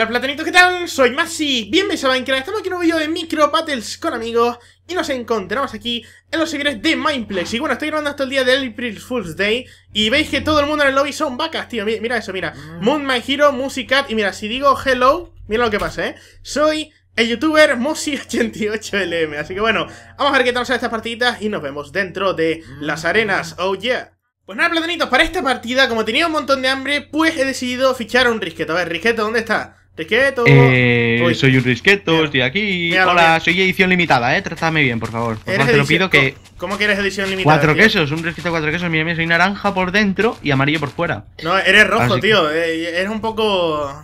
Hola platanitos, ¿qué tal? Soy Masi, bienvenidos a Minecraft, estamos aquí en un vídeo de Micro Battles con amigos y nos encontramos aquí en los seguidores de Mindplex. Y bueno, estoy grabando hasta el día del April Fool's Day. Y veis que todo el mundo en el lobby son vacas, tío. Mira, eso, mira. Mm. Moon, My Hero, Musicat. Y mira, si digo hello, mira lo que pasa, ¿eh? Soy el youtuber music 88 lm Así que bueno, vamos a ver qué tal son estas partiditas y nos vemos dentro de mm. las arenas. Oh yeah. Pues nada, platanitos, para esta partida, como tenía un montón de hambre, pues he decidido fichar un risqueto. A ver, risqueto, ¿dónde está? Risqueto. Eh, soy... un risqueto, estoy aquí. Hola, soy edición limitada, eh. Trátame bien, por favor. te lo pido que. ¿Cómo quieres edición limitada? Cuatro quesos, un risqueto cuatro quesos. Mira, soy naranja por dentro y amarillo por fuera. No, eres rojo, tío. Eh, eres un poco.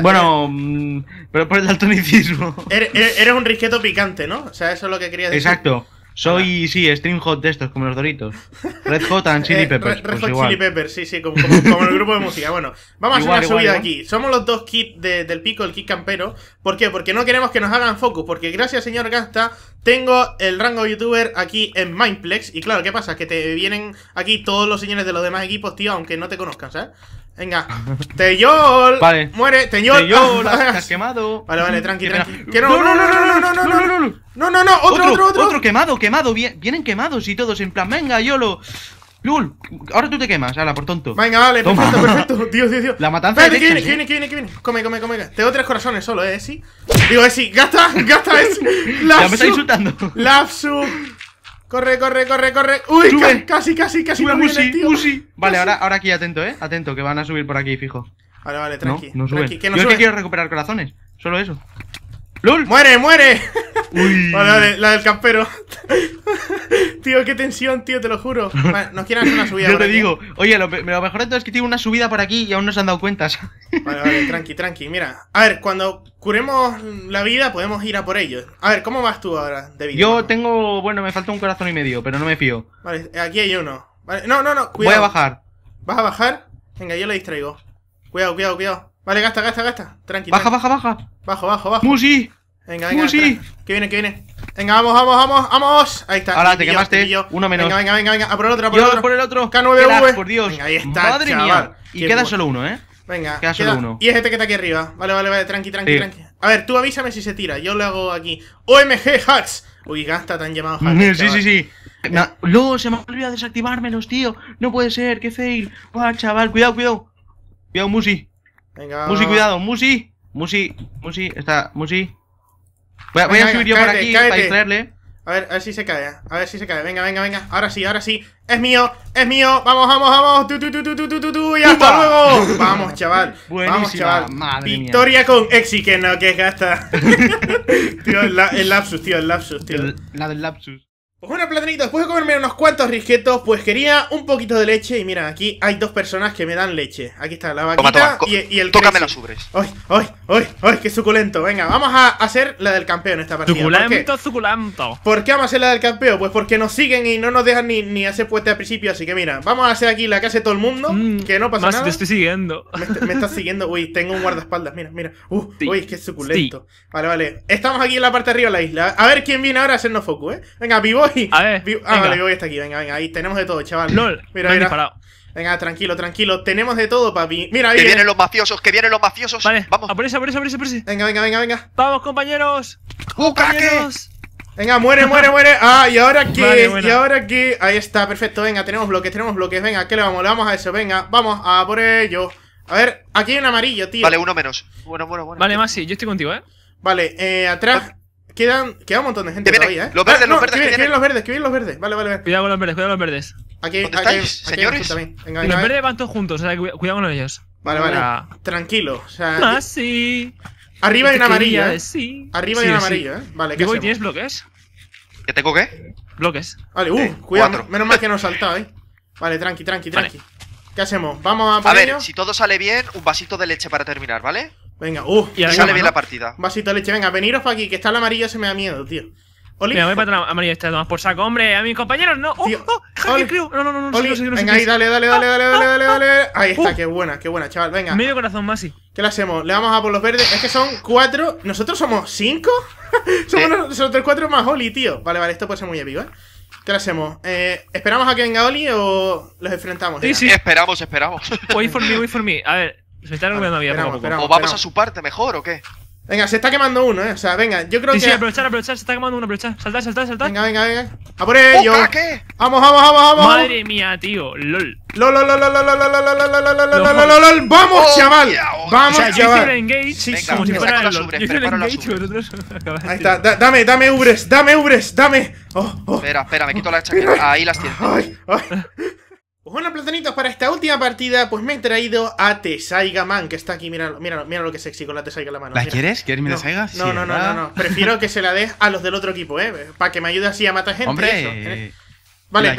bueno, mm, pero por el daltonicismo. Eres, eres, un risqueto picante, ¿no? O sea, eso es lo que quería decir. Exacto. Soy, sí, stream hot de estos, como los doritos. Red hot and chili eh, peppers. red, pues hot chili peppers, sí, sí, como, el grupo de música. Bueno, vamos a hacer una subida aquí. Somos los dos kits del pico, el kit campero. ¿Por qué? Porque no queremos que nos hagan focus. Porque gracias, señor Gasta, tengo el rango youtuber aquí en Mindplex. Y claro, ¿qué pasa? Que te vienen aquí todos los señores de los demás equipos, tío, aunque no te conozcan, ¿sabes? Venga, Teyol. Vale. Muere, Teyol. Teyol, has quemado. Vale, vale, tranqui, tranqui. No, No, no, no, no, no, no, no, no, no, no, no, otro, otro, otro. Otro quemado, quemado. Vienen quemados y todos en plan, venga, Yolo. Lul, ahora tú te quemas, ala, por tonto. Venga, vale, perfecto, perfecto. Dios, Dios, Dios. La matanza de que viene, ¿eh? que viene, que viene, que viene. Come, come, come. Te doy tres corazones solo, eh, Esi. Digo, Esi, gasta, gasta, Esi. Lapsu. Ya me está insultando. Lapsu. Corre, corre, corre, corre. Uy, casi, casi, casi. Uzi, Vale, ahora, ahora aquí atento, eh. Atento, que van a subir por aquí, fijo. Vale, vale, tranqui. No, Yo que quiero recuperar corazones. Solo eso. ¡Lul! ¡Muere, muere! Uy. la, del campero. tío, qué tensión, tío, te lo juro. Vale, nos quieren hacer una subida. Yo te digo, ¿eh? oye, lo, mejor de es que tiene una subida por aquí y aún no se han dado cuenta vale, vale, tranqui, tranqui. Mira, a ver, cuando curemos la vida podemos ir a por ellos. A ver, ¿cómo vas tú ahora de Yo tengo, bueno, me falta un corazón y medio, pero no me fío. Vale, aquí hay uno. Vale, no, no, no, cuidado. Voy a bajar. ¿Vas a bajar? Venga, yo le distraigo. Cuidado, cuidado, cuidado. Vale, gasta, gasta, gasta. Tranqui. Baja, baja, baja. Bajo, bajo, bajo. Musi. Venga, venga. Musi, Que viene, que viene. Venga, vamos, vamos, vamos, vamos. Ahí está. Ahora te quemaste. Uno menos. Venga, venga, venga, venga. A por el otro, a por el otro. por el otro. K9V. por Dios. ahí está. Madre chaval. mía. Y queda solo uno, ¿eh? Venga. Queda solo uno. Y es este que está aquí arriba. Vale, vale, vale. Tranqui, tranqui, tranqui. A ver, tú avísame si se tira. Yo lo hago aquí. OMG Hacks. Uy, gasta tan llamado Hats. Sí, sí, sí. No, no, se me ha olvidado desactivármelos, tío. No puede ser, qué fail. Buah, chaval, cuidado, cuidado. Cuidado, Musi. Venga. Musi, cuidado, Musi. Musi, Musi, está, Musi. Voy a, voy a venga, subir yo por aquí para distraerle. A ver, a ver si se cae. ¿eh? A ver si se cae. Venga, venga, venga. Ahora sí, ahora sí. Es mío, es mío. Vamos, vamos, vamos. Tú, tú, tú, tú, tú, tú, tú. Y hasta luego. Vamos, chaval. vamos, chaval. Victoria con Exi, que no, que es gasta. tío, el, lapsus, tío, el lapsus, tío. la del lapsus. Pues bueno, platanito, después de comerme unos cuantos risquetos, pues quería un poquito de leche. Y mira, aquí hay dos personas que me dan leche. Aquí está la vaquita y, el Tócame los ubres. ¡Ay, uy, uy, ay! qué suculento! Venga, vamos a hacer la del campeón esta partida. ¡Suculento, ¿Por suculento! suculento por qué vamos a hacer la del campeón? Pues porque nos siguen y no nos dejan ni, ni hacer puesta al principio. Así que mira, vamos a hacer aquí la que hace todo el mundo. Mm, que no pasa más nada. te estoy siguiendo. Me, estás siguiendo. Uy, tengo un guardaespaldas. Mira, mira. Uh, uy, qué suculento. Vale, vale. Estamos aquí en la parte de arriba de la isla. A ver quién viene ahora a hacernos foco, ¿eh? Venga, vivo a ver. Ah, venga. vale, voy hasta aquí. Venga, venga. Ahí tenemos de todo, chaval. LOL. Mira, me mira. Disparado. Venga, tranquilo, tranquilo. Tenemos de todo, papi. Mira, ahí. Que vienen los mafiosos, que vienen los mafiosos. Vale, vamos. A por eso, a por a por Venga, venga, venga, venga. Vamos, compañeros. compañeros. Venga, muere, muere, muere. Ah, ¿y ahora qué? ¿Y ahora qué? Ahí está, perfecto. Venga, tenemos bloques, tenemos bloques. Venga, ¿qué le vamos? Le vamos a eso. Venga, vamos a por ello. A ver, aquí hay un amarillo, tío. Vale, uno menos. Bueno, bueno, bueno. Vale, sí, yo estoy contigo, ¿eh? Vale, eh, atrás. Ah. Quedan, queda un montón de gente todavía, ¿eh? Los verdes, ah, los verdes. Que, vienen, los verdes, que vienen los verdes. Vale, vale, vale. Cuidado con los verdes, cuidado con los verdes. Aquí, ¿Dónde aquí, estáis, aquí señores? También. los verdes van todos juntos, o sea, cuidado con ellos. Vale, vale. Tranquilo. O sea, ah, sí. Arriba hay una amarilla. Sí. ¿eh? Arriba hay una amarilla, ¿eh? Vale, ¿qué Digo, ¿tienes bloques? ¿Que tengo qué? Bloques. Vale, uh, cuidado. Menos mal que no he saltado, ¿eh? Vale, tranqui, tranqui, tranqui. ¿Qué hacemos? Vamos a por A ver, si todo sale bien, un vasito de leche para terminar, ¿vale? Venga, uh. Y sale bien la partida. Vasito leche, venga, veniros para aquí, que está el amarillo, se me da miedo, tío. Oli. Mira, voy para atrás, amarillo, está más por saco, hombre, a mis compañeros, no. Oh, oh, Oli. Creo. No, no, no, no, Oli. venga, ahí, dale, dale, dale, dale, dale, dale, ah, ah, dale. Ahí está, uh. qué buena, qué buena, chaval, venga. Medio corazón, Masi. ¿Qué le hacemos? Le vamos a por los verdes. Es que son cuatro. ¿Nosotros somos cinco? somos eh. nosotros cuatro más Oli, tío. Vale, vale, esto puede ser muy épico, ¿eh? ¿Qué le hacemos? Eh, ¿Esperamos a que venga Oli o los enfrentamos? Sí, sí, esperamos, esperamos. Wait for me, wait for me. A ver, se está vida ¿O vamos a su parte mejor o qué? Venga, se está quemando uno, eh. O sea, venga, yo creo que. Sí, aprovechar, aprovechar, se está quemando uno, aprovechar. saltad. saltar, saltar. Venga, venga, venga. A por ello. Vamos, vamos, vamos, vamos. Madre mía, tío. LOL. LOL, LOL, LOL, LOL, Lol, LOL, LOL, LOL, LOL, Vamos, chaval. Vamos, chaval. como si fuera el Ahí está. Dame, dame ubres, dame ubres, dame. Espera, espera, me quito la chaqueta. Ahí las tienes. Bueno, platanitos, para esta última partida, pues me he traído a Tesaiga Man, que está aquí, mira mira lo que sexy con la Tesaiga la mano. ¿La quieres? ¿Quieres mi no. Tesaiga? No, no, no, no, no, prefiero que se la des a los del otro equipo, ¿eh? Para que me ayude así a matar gente. Hombre, eh. Vale,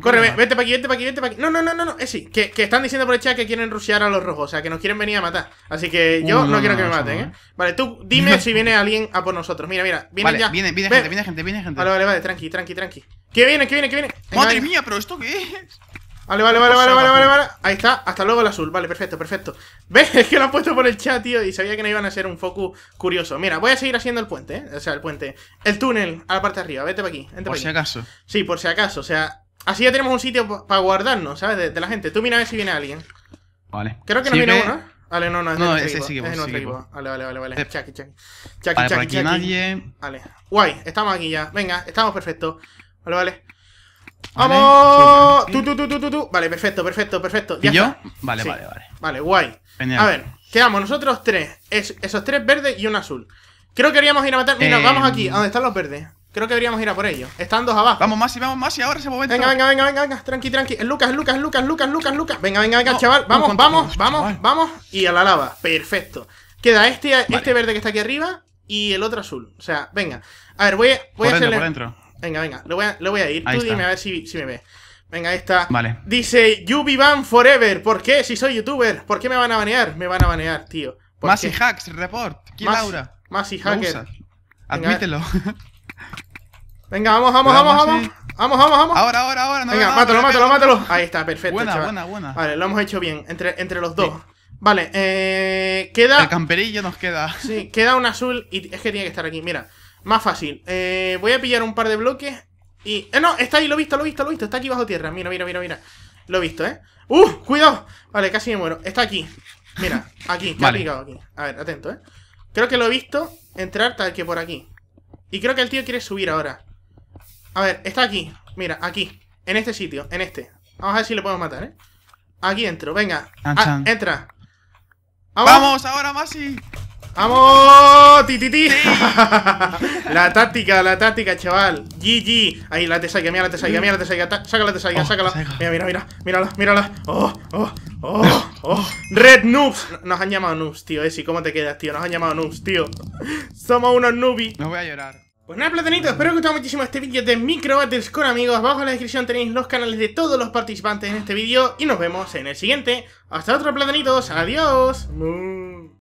corre, vete para aquí, vete pa' aquí, vete pa aquí. No, no, no, no, no. Es eh, sí, que, que, están diciendo por el chat que quieren rushear a los rojos, o sea, que nos quieren venir a matar. Así que uh, yo no, quiero que me maten, ¿eh? Vale, tú dime si viene alguien a por nosotros. Mira, mira, viene ya. Viene, viene gente, viene gente, viene gente. Vale, vale, vale, tranqui, tranqui, tranqui. ¿Qué viene, ¿Qué viene, ¿Qué viene. Madre mía, pero ¿esto qué es? Vale, vale, vale, vale, vale, vale, vale. Ahí está, hasta luego el azul. Vale, perfecto, perfecto. ¿Ves? Es que lo han puesto por el chat, tío, y sabía que no iban a ser un foco curioso. Mira, voy a seguir haciendo el puente, ¿eh? O sea, el puente. El túnel, a la parte de arriba. Vete para aquí, vente Por si acaso. Sí, por si acaso. O sea, así ya tenemos un sitio para pa guardarnos, ¿sabes? De, la gente. Tú mira a ver si viene alguien. Vale. Creo que no viene uno, Vale, no, no, es, no, ese equipo, que es nuestro equipo. Vale, vale, vale, vale. Chucky, chaki, chaki. vale, Chucky, por aquí nadie. Vale. Guay, estamos aquí ya. Venga, estamos perfectos. Vale, vale. ¡Vamos! Tú, tú, tú, tú, Vale, perfecto, perfecto, perfecto. ¿Y yo? Vale, vale, vale. Vale, guay. A ver, quedamos nosotros tres. esos tres verdes y un azul. Creo que deberíamos ir a matar. Mira, eh, vamos aquí, a donde están los verdes. Creo que deberíamos ir a por ellos. Están dos abajo. Vamos, más y vamos, más y ahora ese momento. Venga, venga, venga, venga, Tranqui, tranqui. Lucas, Lucas, Lucas, Lucas, Lucas, Lucas. Venga, venga, venga, chaval. Vamos, vamos, vamos, vamos. Y a la lava. Perfecto. Queda este, este verde que está aquí arriba y el otro azul. O sea, venga. A ver, voy, voy a hacerle. Venga, venga, lo voy a, ir. Tú dime a ver si, me ve. Venga, ahí está. Vale. Dice, Yubi Forever. ¿Por qué? Si soy youtuber. ¿Por qué me van a banear? Me van a banear, tío. Masi Hacks, report. ¿Quién Mas, Laura? Masi Hacker. Admítelo. Venga, vamos, vamos, vamos, vamos. Vamos, vamos, vamos. Ahora, ahora, ahora. Venga, mátalo, mátalo, mátalo. Ahí está, perfecto. Buena, chaval. buena, buena. Vale, lo hemos hecho bien. Entre, entre los dos. Vale, eh, queda. El camperillo nos queda. Sí, queda un azul y es que tiene que estar aquí. Mira, más fácil. Eh, voy a pillar un par de bloques y... Eh, no, está ahí, lo he visto, lo he visto, lo he visto. Está aquí bajo tierra. Mira, mira, mira, mira. Lo he visto, ¿eh? ¡Uh! ¡Cuidado! Vale, casi me muero. Está aquí. Mira, aquí, picado aquí. A ver, atento, ¿eh? Creo que lo he visto entrar tal que por aquí. Y creo que el tío quiere subir ahora. A ver, está aquí. Mira, aquí. En este sitio, en este. Vamos a ver si le podemos matar, ¿eh? Aquí entro, venga. Ah, entra. ¡Vamos! ¡Vamos ahora, Masi! ¡Vamos! titi, ti! la táctica, la táctica, chaval. GG. Ahí, la salga, mira la salga, mira la te Saca la te oh, sácala. Mira, mira, mira, mírala, mírala. ¡Oh, oh, oh, oh! ¡Red noobs! Nos han llamado noobs, tío. Esi, ¿cómo te quedas, tío? Nos han llamado noobs, tío. Somos unos noobies. No voy a llorar. Pues nada, platanitos, espero que os haya gustado muchísimo este vídeo de Micro Battles con amigos. Abajo en la descripción tenéis los canales de todos los participantes en este vídeo y nos vemos en el siguiente. Hasta otro, platanitos. Adiós.